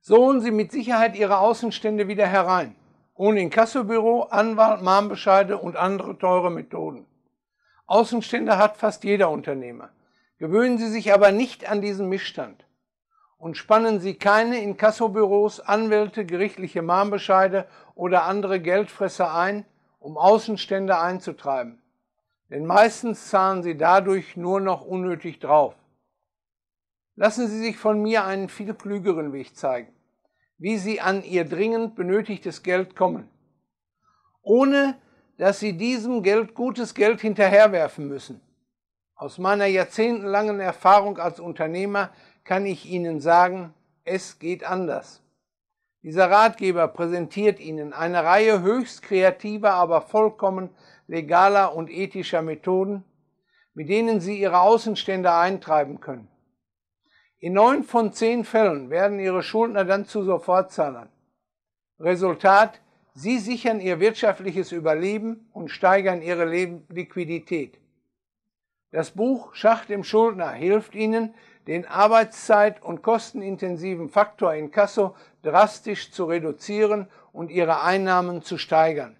so holen Sie mit Sicherheit Ihre Außenstände wieder herein. Ohne Inkassobüro, Anwalt, Mahnbescheide und andere teure Methoden. Außenstände hat fast jeder Unternehmer. Gewöhnen Sie sich aber nicht an diesen Missstand. Und spannen Sie keine Inkassobüros, Anwälte, gerichtliche Mahnbescheide oder andere Geldfresser ein, um Außenstände einzutreiben. Denn meistens zahlen sie dadurch nur noch unnötig drauf lassen Sie sich von mir einen viel klügeren Weg zeigen, wie Sie an Ihr dringend benötigtes Geld kommen, ohne dass Sie diesem Geld gutes Geld hinterherwerfen müssen. Aus meiner jahrzehntelangen Erfahrung als Unternehmer kann ich Ihnen sagen, es geht anders. Dieser Ratgeber präsentiert Ihnen eine Reihe höchst kreativer, aber vollkommen legaler und ethischer Methoden, mit denen Sie Ihre Außenstände eintreiben können. In neun von zehn Fällen werden ihre Schuldner dann zu Sofortzahlern. Resultat, sie sichern ihr wirtschaftliches Überleben und steigern ihre Liquidität. Das Buch Schacht im Schuldner hilft ihnen, den arbeitszeit- und kostenintensiven Faktor in Kasso drastisch zu reduzieren und ihre Einnahmen zu steigern.